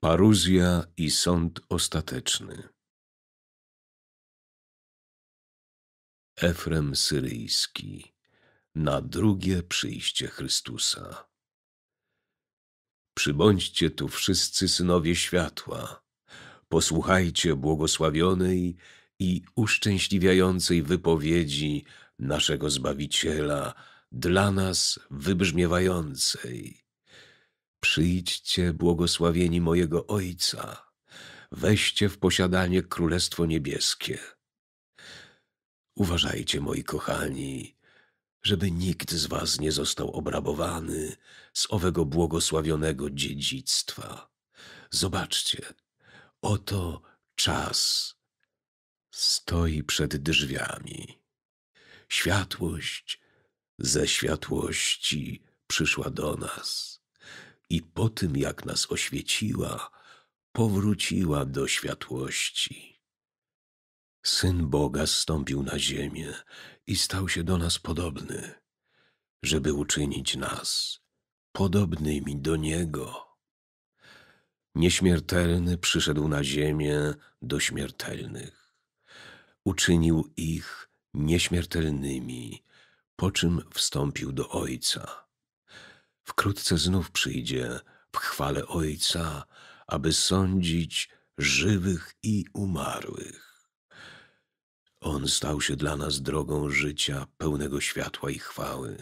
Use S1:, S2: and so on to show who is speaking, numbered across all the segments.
S1: Paruzja i sąd ostateczny. Efrem Syryjski na drugie przyjście Chrystusa. Przybądźcie tu wszyscy synowie światła, posłuchajcie błogosławionej i uszczęśliwiającej wypowiedzi naszego Zbawiciela, dla nas wybrzmiewającej Przyjdźcie, błogosławieni mojego Ojca, weźcie w posiadanie Królestwo Niebieskie. Uważajcie, moi kochani, żeby nikt z was nie został obrabowany z owego błogosławionego dziedzictwa. Zobaczcie, oto czas stoi przed drzwiami. Światłość ze światłości przyszła do nas i po tym, jak nas oświeciła, powróciła do światłości. Syn Boga stąpił na ziemię i stał się do nas podobny, żeby uczynić nas podobnymi do Niego. Nieśmiertelny przyszedł na ziemię do śmiertelnych. Uczynił ich nieśmiertelnymi, po czym wstąpił do Ojca Wkrótce znów przyjdzie w chwale Ojca, aby sądzić żywych i umarłych. On stał się dla nas drogą życia pełnego światła i chwały,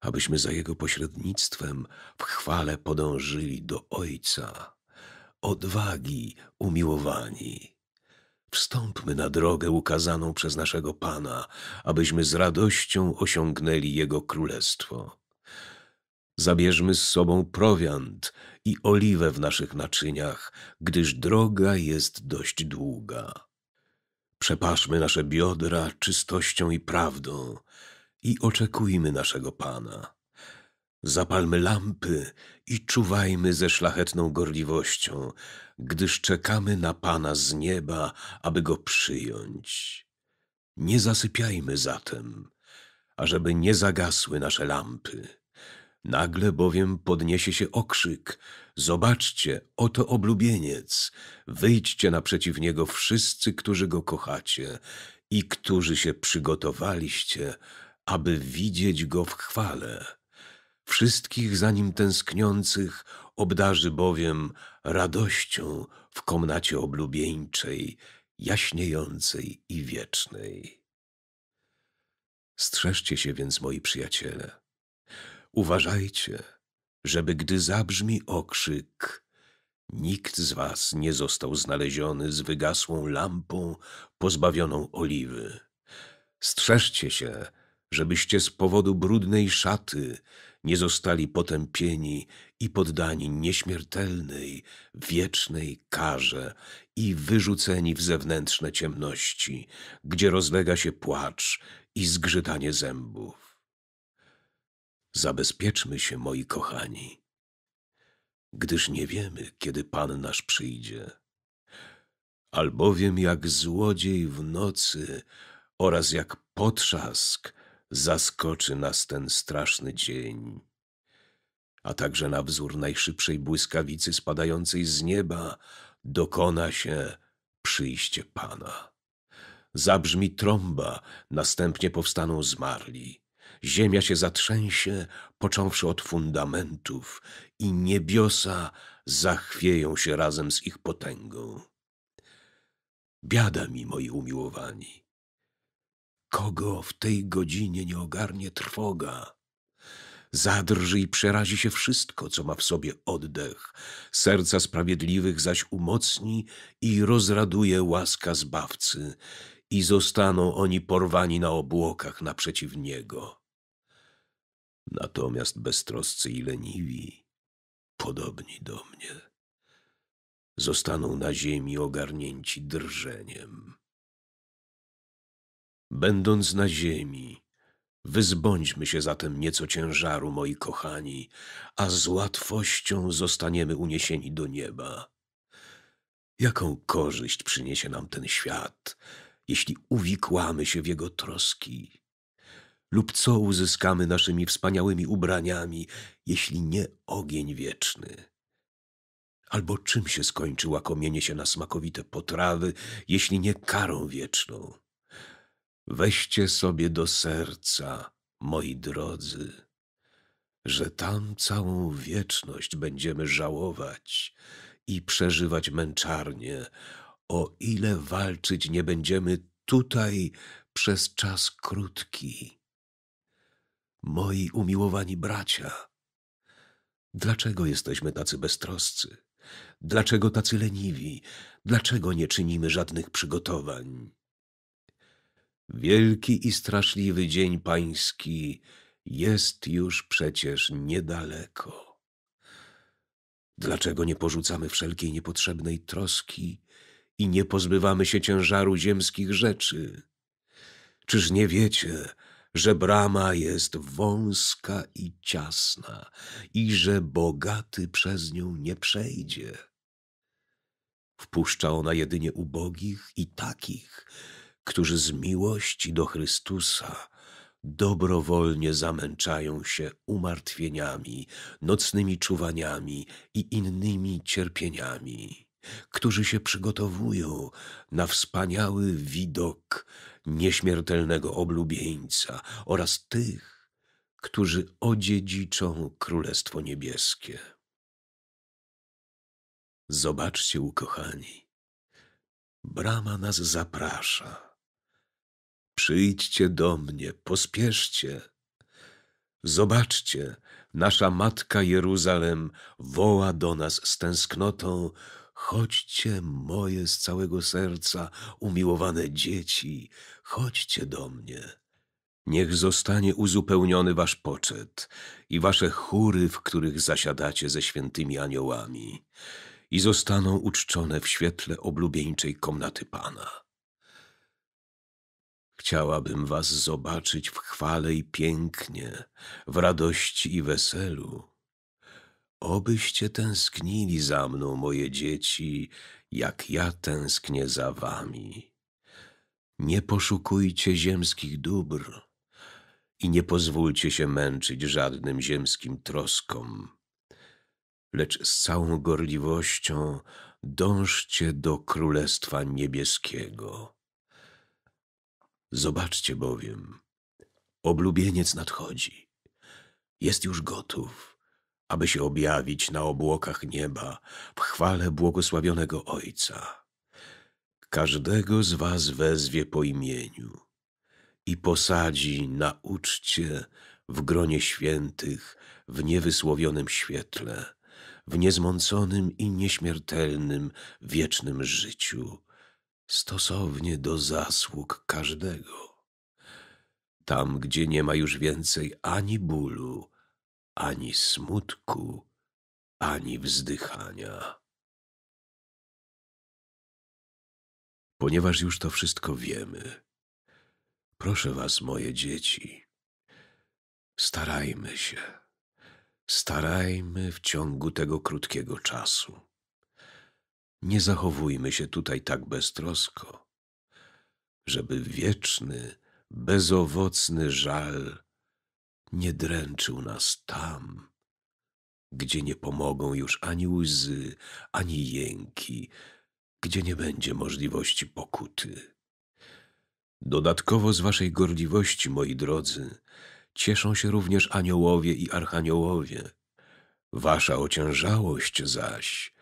S1: abyśmy za Jego pośrednictwem w chwale podążyli do Ojca, odwagi umiłowani. Wstąpmy na drogę ukazaną przez naszego Pana, abyśmy z radością osiągnęli Jego Królestwo. Zabierzmy z sobą prowiant i oliwę w naszych naczyniach, gdyż droga jest dość długa. Przepaszmy nasze biodra czystością i prawdą i oczekujmy naszego Pana. Zapalmy lampy i czuwajmy ze szlachetną gorliwością, gdyż czekamy na Pana z nieba, aby Go przyjąć. Nie zasypiajmy zatem, ażeby nie zagasły nasze lampy Nagle bowiem podniesie się okrzyk. Zobaczcie, oto oblubieniec. Wyjdźcie naprzeciw niego wszyscy, którzy go kochacie i którzy się przygotowaliście, aby widzieć go w chwale. Wszystkich za nim tęskniących obdarzy bowiem radością w komnacie oblubieńczej, jaśniejącej i wiecznej. Strzeżcie się więc, moi przyjaciele Uważajcie, żeby gdy zabrzmi okrzyk, nikt z was nie został znaleziony z wygasłą lampą pozbawioną oliwy. Strzeżcie się, żebyście z powodu brudnej szaty nie zostali potępieni i poddani nieśmiertelnej, wiecznej karze i wyrzuceni w zewnętrzne ciemności, gdzie rozlega się płacz i zgrzytanie zębów. Zabezpieczmy się, moi kochani, gdyż nie wiemy, kiedy Pan nasz przyjdzie. Albowiem jak złodziej w nocy oraz jak potrzask zaskoczy nas ten straszny dzień. A także na wzór najszybszej błyskawicy spadającej z nieba dokona się przyjście Pana. Zabrzmi trąba, następnie powstaną zmarli Ziemia się zatrzęsie, począwszy od fundamentów, i niebiosa zachwieją się razem z ich potęgą. Biada mi, moi umiłowani. Kogo w tej godzinie nie ogarnie trwoga? Zadrży i przerazi się wszystko, co ma w sobie oddech. Serca sprawiedliwych zaś umocni i rozraduje łaska Zbawcy i zostaną oni porwani na obłokach naprzeciw Niego. Natomiast beztroscy i leniwi, podobni do mnie, zostaną na ziemi ogarnięci drżeniem. Będąc na ziemi, wyzbądźmy się zatem nieco ciężaru, moi kochani, a z łatwością zostaniemy uniesieni do nieba. Jaką korzyść przyniesie nam ten świat, jeśli uwikłamy się w jego troski? lub co uzyskamy naszymi wspaniałymi ubraniami, jeśli nie ogień wieczny? Albo czym się skończy łakomienie się na smakowite potrawy, jeśli nie karą wieczną? Weźcie sobie do serca, moi drodzy, że tam całą wieczność będziemy żałować i przeżywać męczarnie, o ile walczyć nie będziemy tutaj przez czas krótki. Moi umiłowani bracia, dlaczego jesteśmy tacy beztroscy? Dlaczego tacy leniwi? Dlaczego nie czynimy żadnych przygotowań? Wielki i straszliwy dzień pański jest już przecież niedaleko. Dlaczego nie porzucamy wszelkiej niepotrzebnej troski i nie pozbywamy się ciężaru ziemskich rzeczy? Czyż nie wiecie, że brama jest wąska i ciasna i że bogaty przez nią nie przejdzie. Wpuszcza ona jedynie ubogich i takich, którzy z miłości do Chrystusa dobrowolnie zamęczają się umartwieniami, nocnymi czuwaniami i innymi cierpieniami którzy się przygotowują na wspaniały widok nieśmiertelnego oblubieńca oraz tych, którzy odziedziczą Królestwo Niebieskie. Zobaczcie, ukochani, brama nas zaprasza. Przyjdźcie do mnie, pospieszcie. Zobaczcie, nasza matka Jeruzalem woła do nas z tęsknotą, Chodźcie, moje z całego serca umiłowane dzieci, chodźcie do mnie. Niech zostanie uzupełniony wasz poczet i wasze chóry, w których zasiadacie ze świętymi aniołami, i zostaną uczczone w świetle oblubieńczej komnaty Pana. Chciałabym was zobaczyć w chwale i pięknie, w radości i weselu Obyście tęsknili za mną, moje dzieci, jak ja tęsknię za wami. Nie poszukujcie ziemskich dóbr i nie pozwólcie się męczyć żadnym ziemskim troskom, lecz z całą gorliwością dążcie do Królestwa Niebieskiego. Zobaczcie bowiem, oblubieniec nadchodzi, jest już gotów aby się objawić na obłokach nieba w chwale błogosławionego Ojca. Każdego z was wezwie po imieniu i posadzi na uczcie w gronie świętych w niewysłowionym świetle, w niezmąconym i nieśmiertelnym wiecznym życiu, stosownie do zasług każdego. Tam, gdzie nie ma już więcej ani bólu, ani smutku, ani wzdychania. Ponieważ już to wszystko wiemy, proszę Was, moje dzieci, starajmy się, starajmy w ciągu tego krótkiego czasu. Nie zachowujmy się tutaj tak beztrosko, żeby wieczny, bezowocny żal nie dręczył nas tam, gdzie nie pomogą już ani łzy, ani jęki, gdzie nie będzie możliwości pokuty. Dodatkowo z waszej gorliwości, moi drodzy, cieszą się również aniołowie i archaniołowie. Wasza ociężałość zaś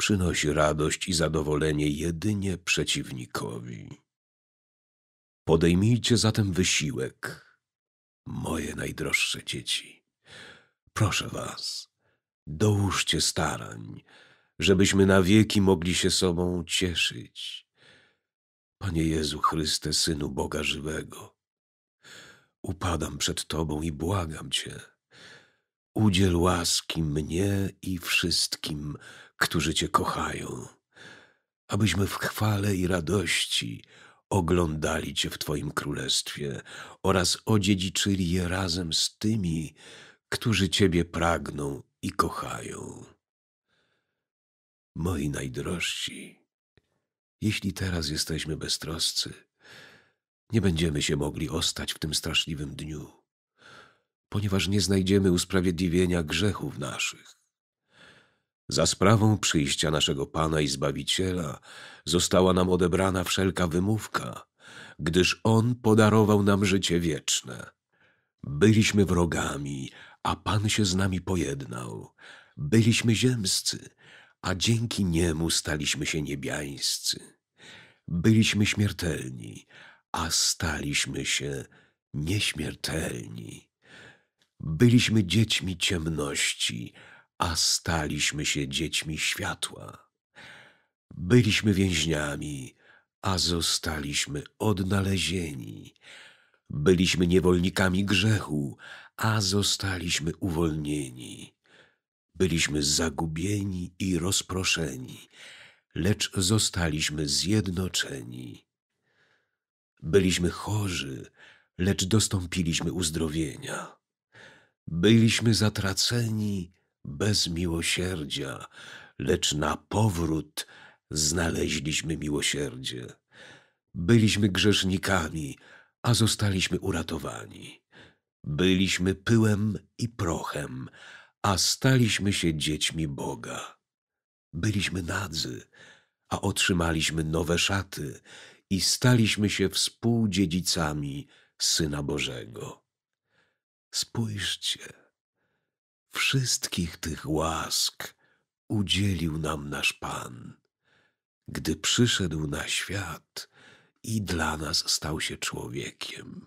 S1: przynosi radość i zadowolenie jedynie przeciwnikowi. Podejmijcie zatem wysiłek, Moje najdroższe dzieci, proszę was, dołóżcie starań, żebyśmy na wieki mogli się sobą cieszyć. Panie Jezu Chryste, Synu Boga Żywego, upadam przed Tobą i błagam Cię. Udziel łaski mnie i wszystkim, którzy Cię kochają, abyśmy w chwale i radości oglądali Cię w Twoim królestwie oraz odziedziczyli je razem z tymi, którzy Ciebie pragną i kochają. Moi najdrożsi, jeśli teraz jesteśmy beztroscy, nie będziemy się mogli ostać w tym straszliwym dniu, ponieważ nie znajdziemy usprawiedliwienia grzechów naszych. Za sprawą przyjścia naszego Pana i Zbawiciela została nam odebrana wszelka wymówka, gdyż On podarował nam życie wieczne. Byliśmy wrogami, a Pan się z nami pojednał. Byliśmy ziemscy, a dzięki Niemu staliśmy się niebiańscy. Byliśmy śmiertelni, a staliśmy się nieśmiertelni. Byliśmy dziećmi ciemności, a staliśmy się dziećmi światła. Byliśmy więźniami, a zostaliśmy odnalezieni. Byliśmy niewolnikami grzechu, a zostaliśmy uwolnieni. Byliśmy zagubieni i rozproszeni, lecz zostaliśmy zjednoczeni. Byliśmy chorzy, lecz dostąpiliśmy uzdrowienia. Byliśmy zatraceni, bez miłosierdzia, lecz na powrót znaleźliśmy miłosierdzie. Byliśmy grzesznikami, a zostaliśmy uratowani. Byliśmy pyłem i prochem, a staliśmy się dziećmi Boga. Byliśmy nadzy, a otrzymaliśmy nowe szaty i staliśmy się współdziedzicami Syna Bożego. Spójrzcie Wszystkich tych łask udzielił nam nasz Pan, gdy przyszedł na świat i dla nas stał się człowiekiem.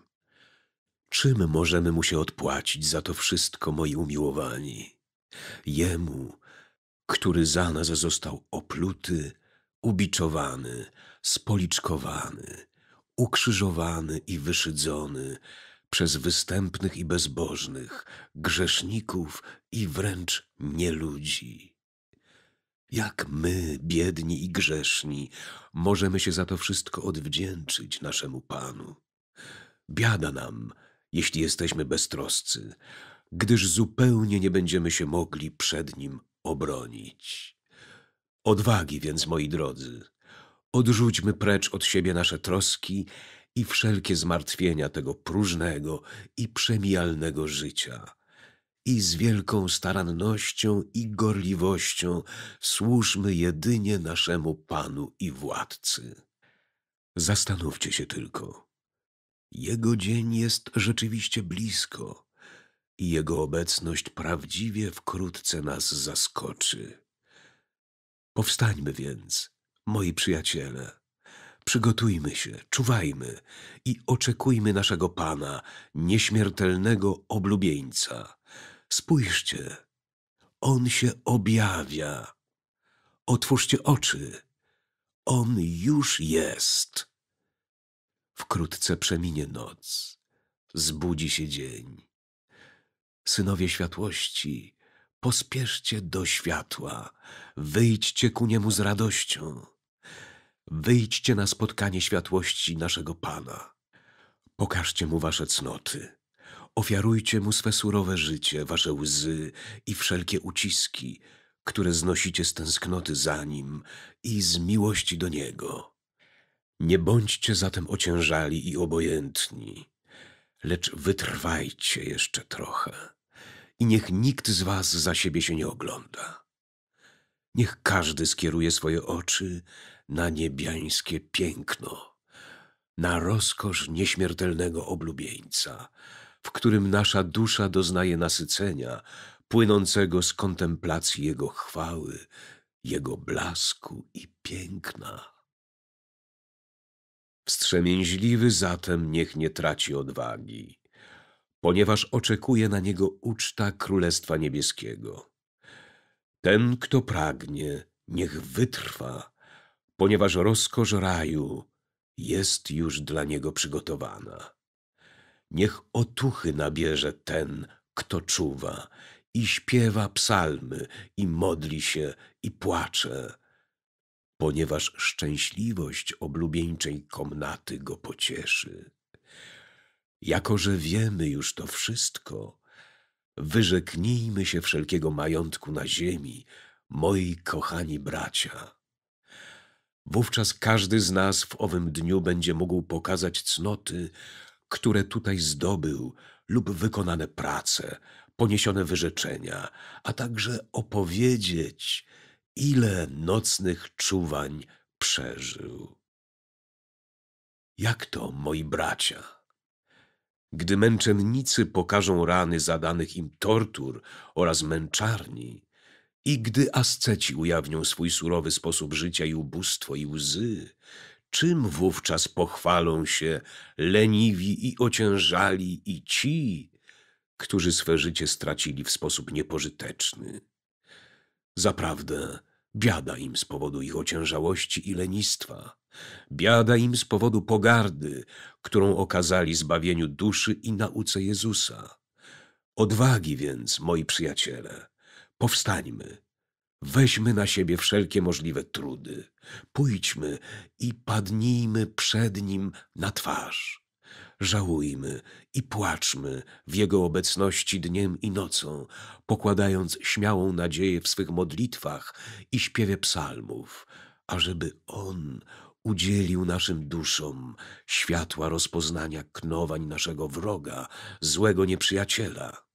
S1: Czym możemy mu się odpłacić za to wszystko, moi umiłowani? Jemu, który za nas został opluty, ubiczowany, spoliczkowany, ukrzyżowany i wyszydzony, przez występnych i bezbożnych, grzeszników i wręcz nieludzi. Jak my, biedni i grzeszni, możemy się za to wszystko odwdzięczyć naszemu Panu? Biada nam, jeśli jesteśmy beztroscy, gdyż zupełnie nie będziemy się mogli przed Nim obronić. Odwagi więc, moi drodzy, odrzućmy precz od siebie nasze troski i wszelkie zmartwienia tego próżnego i przemijalnego życia. I z wielką starannością i gorliwością służmy jedynie naszemu Panu i Władcy. Zastanówcie się tylko. Jego dzień jest rzeczywiście blisko i Jego obecność prawdziwie wkrótce nas zaskoczy. Powstańmy więc, moi przyjaciele Przygotujmy się, czuwajmy i oczekujmy naszego Pana, nieśmiertelnego oblubieńca. Spójrzcie, On się objawia. Otwórzcie oczy. On już jest. Wkrótce przeminie noc, zbudzi się dzień. Synowie światłości, pospieszcie do światła, wyjdźcie ku niemu z radością. Wyjdźcie na spotkanie światłości naszego Pana. Pokażcie Mu wasze cnoty. Ofiarujcie Mu swe surowe życie, wasze łzy i wszelkie uciski, które znosicie z tęsknoty za Nim i z miłości do Niego. Nie bądźcie zatem ociężali i obojętni, lecz wytrwajcie jeszcze trochę i niech nikt z was za siebie się nie ogląda. Niech każdy skieruje swoje oczy na niebiańskie piękno, na rozkosz nieśmiertelnego oblubieńca, w którym nasza dusza doznaje nasycenia płynącego z kontemplacji Jego chwały, Jego blasku i piękna. Wstrzemięźliwy zatem niech nie traci odwagi, ponieważ oczekuje na niego uczta Królestwa Niebieskiego. Ten, kto pragnie, niech wytrwa ponieważ rozkosz raju jest już dla niego przygotowana. Niech otuchy nabierze ten, kto czuwa i śpiewa psalmy i modli się i płacze, ponieważ szczęśliwość oblubieńczej komnaty go pocieszy. Jako, że wiemy już to wszystko, wyrzeknijmy się wszelkiego majątku na ziemi, moi kochani bracia Wówczas każdy z nas w owym dniu będzie mógł pokazać cnoty, które tutaj zdobył, lub wykonane prace, poniesione wyrzeczenia, a także opowiedzieć, ile nocnych czuwań przeżył. Jak to, moi bracia? Gdy męczennicy pokażą rany zadanych im tortur oraz męczarni, i gdy asceci ujawnią swój surowy sposób życia i ubóstwo i łzy, czym wówczas pochwalą się leniwi i ociężali i ci, którzy swe życie stracili w sposób niepożyteczny? Zaprawdę, biada im z powodu ich ociężałości i lenistwa, biada im z powodu pogardy, którą okazali zbawieniu duszy i nauce Jezusa. Odwagi więc, moi przyjaciele, Powstańmy. Weźmy na siebie wszelkie możliwe trudy. Pójdźmy i padnijmy przed Nim na twarz. Żałujmy i płaczmy w Jego obecności dniem i nocą, pokładając śmiałą nadzieję w swych modlitwach i śpiewie psalmów, ażeby On udzielił naszym duszom światła rozpoznania knowań naszego wroga, złego nieprzyjaciela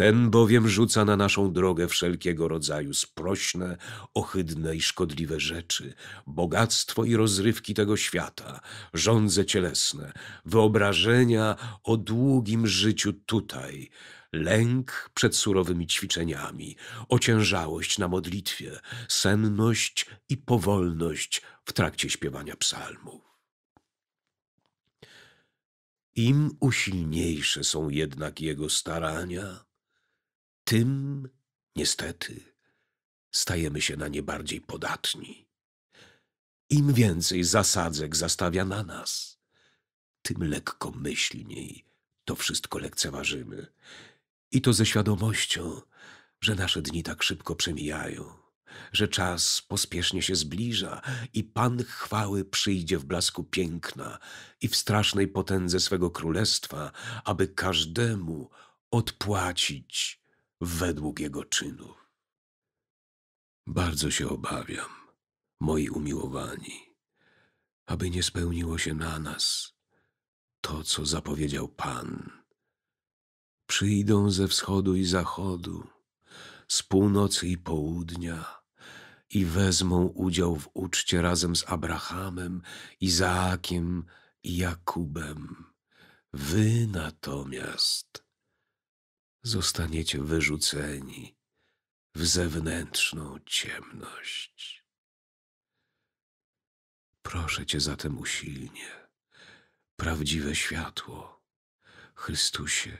S1: ten bowiem rzuca na naszą drogę wszelkiego rodzaju sprośne, ohydne i szkodliwe rzeczy, bogactwo i rozrywki tego świata, żądze cielesne, wyobrażenia o długim życiu tutaj, lęk przed surowymi ćwiczeniami, ociężałość na modlitwie, senność i powolność w trakcie śpiewania psalmów. Im usilniejsze są jednak jego starania, tym, niestety, stajemy się na nie bardziej podatni. Im więcej zasadzek zastawia na nas, tym lekkomyślniej to wszystko lekceważymy. I to ze świadomością, że nasze dni tak szybko przemijają, że czas pospiesznie się zbliża i Pan chwały przyjdzie w blasku piękna i w strasznej potędze swego królestwa, aby każdemu odpłacić według jego czynów. Bardzo się obawiam, moi umiłowani, aby nie spełniło się na nas to, co zapowiedział Pan. Przyjdą ze wschodu i zachodu, z północy i południa i wezmą udział w uczcie razem z Abrahamem, Izaakiem i Jakubem. Wy natomiast zostaniecie wyrzuceni w zewnętrzną ciemność. Proszę Cię zatem usilnie, prawdziwe światło, Chrystusie,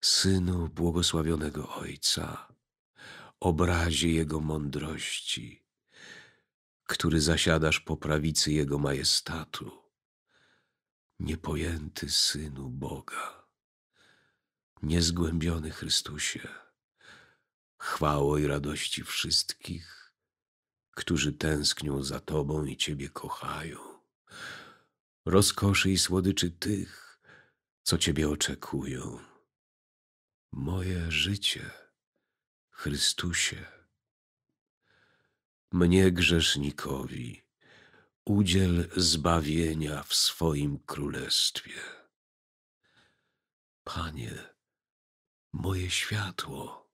S1: Synu błogosławionego Ojca, obrazie Jego mądrości, który zasiadasz po prawicy Jego majestatu, niepojęty Synu Boga niezgłębiony Chrystusie, chwało i radości wszystkich, którzy tęsknią za Tobą i Ciebie kochają, rozkoszy i słodyczy tych, co Ciebie oczekują. Moje życie, Chrystusie, mnie grzesznikowi, udziel zbawienia w swoim królestwie. Panie, moje światło.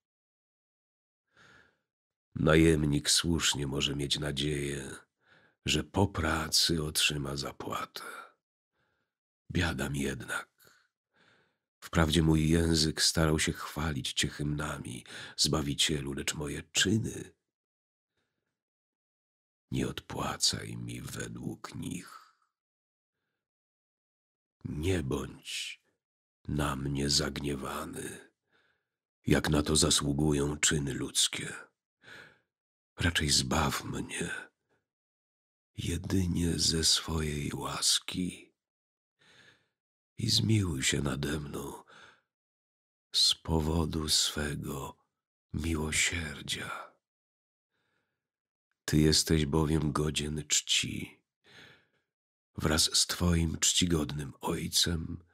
S1: Najemnik słusznie może mieć nadzieję, że po pracy otrzyma zapłatę. Biadam jednak. Wprawdzie mój język starał się chwalić Cię hymnami, Zbawicielu, lecz moje czyny nie odpłacaj mi według nich. Nie bądź na mnie zagniewany jak na to zasługują czyny ludzkie. Raczej zbaw mnie jedynie ze swojej łaski i zmiłuj się nade mną z powodu swego miłosierdzia. Ty jesteś bowiem godzien czci, wraz z Twoim czcigodnym Ojcem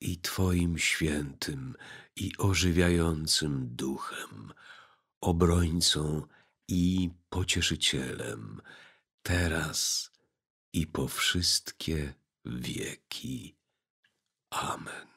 S1: i Twoim świętym, i ożywiającym duchem, obrońcą i pocieszycielem, teraz i po wszystkie wieki. Amen.